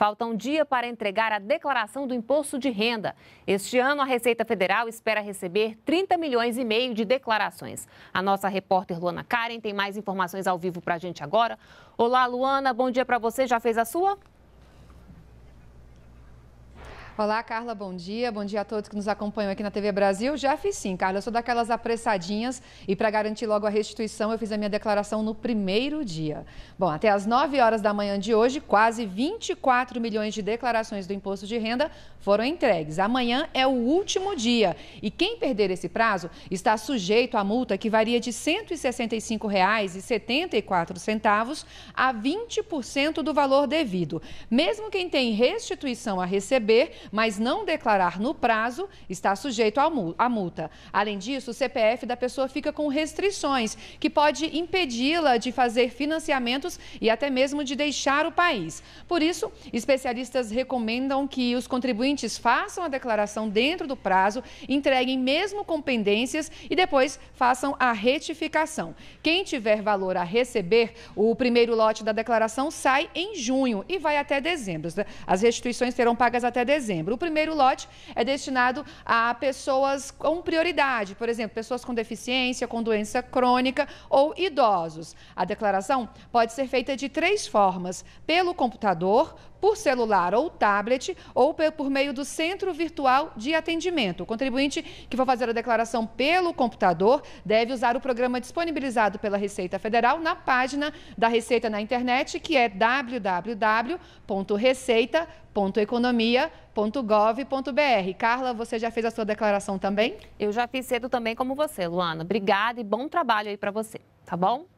Falta um dia para entregar a declaração do imposto de renda. Este ano, a Receita Federal espera receber 30 milhões e meio de declarações. A nossa repórter Luana Karen tem mais informações ao vivo para a gente agora. Olá, Luana, bom dia para você. Já fez a sua? Olá, Carla, bom dia. Bom dia a todos que nos acompanham aqui na TV Brasil. Já fiz sim, Carla. Eu sou daquelas apressadinhas e para garantir logo a restituição, eu fiz a minha declaração no primeiro dia. Bom, até às 9 horas da manhã de hoje, quase 24 milhões de declarações do imposto de renda foram entregues. Amanhã é o último dia e quem perder esse prazo está sujeito à multa que varia de R$ 165,74 a 20% do valor devido. Mesmo quem tem restituição a receber, mas não declarar no prazo, está sujeito à multa. Além disso, o CPF da pessoa fica com restrições, que pode impedi-la de fazer financiamentos e até mesmo de deixar o país. Por isso, especialistas recomendam que os contribuintes façam a declaração dentro do prazo, entreguem mesmo com pendências e depois façam a retificação. Quem tiver valor a receber, o primeiro lote da declaração sai em junho e vai até dezembro. As restituições serão pagas até dezembro dezembro. O primeiro lote é destinado a pessoas com prioridade, por exemplo, pessoas com deficiência, com doença crônica ou idosos. A declaração pode ser feita de três formas: pelo computador, por celular ou tablet ou por meio do Centro Virtual de Atendimento. O contribuinte que for fazer a declaração pelo computador deve usar o programa disponibilizado pela Receita Federal na página da Receita na internet, que é www.receita.economia.gov.br. Carla, você já fez a sua declaração também? Eu já fiz cedo também como você, Luana. Obrigada e bom trabalho aí para você, tá bom?